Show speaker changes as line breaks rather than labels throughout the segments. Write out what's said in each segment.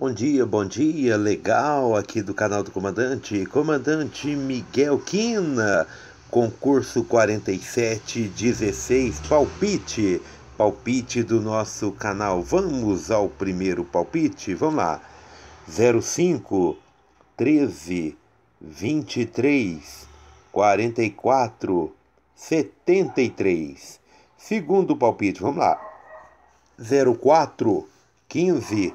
Bom dia, bom dia, legal aqui do canal do comandante, comandante Miguel Quina, concurso 4716, palpite, palpite do nosso canal. Vamos ao primeiro palpite, vamos lá. 05 13 23 44 73. Segundo palpite, vamos lá. 04 15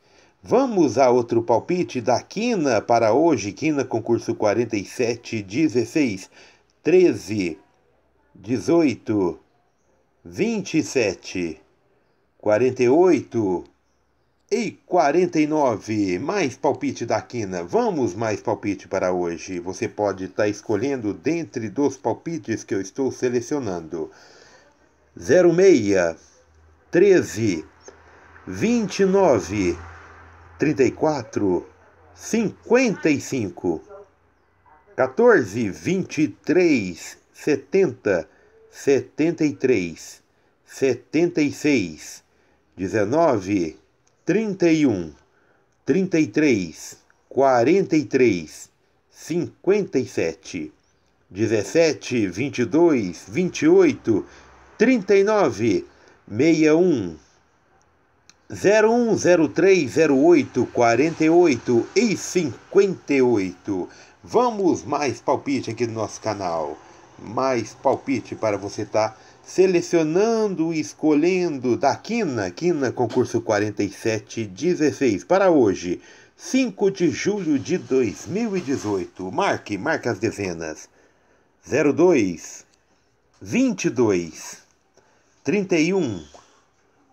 Vamos a outro palpite da Quina para hoje, Quina concurso 47, 16, 13, 18, 27, 48 e 49. Mais palpite da Quina. Vamos mais palpite para hoje. Você pode estar tá escolhendo dentre dos palpites que eu estou selecionando. 06, 13, 29 34, 55, 14, 23, 70, 73, 76, 19, 31, 33, 43, 57, 17, 22, 28, 39, 61, 01030848 e 58. Vamos mais palpite aqui no nosso canal. Mais palpite para você estar tá selecionando e escolhendo da Quina, Quina concurso 4716 para hoje, 5 de julho de 2018. Marque, marque as dezenas. 02 22 31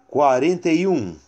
41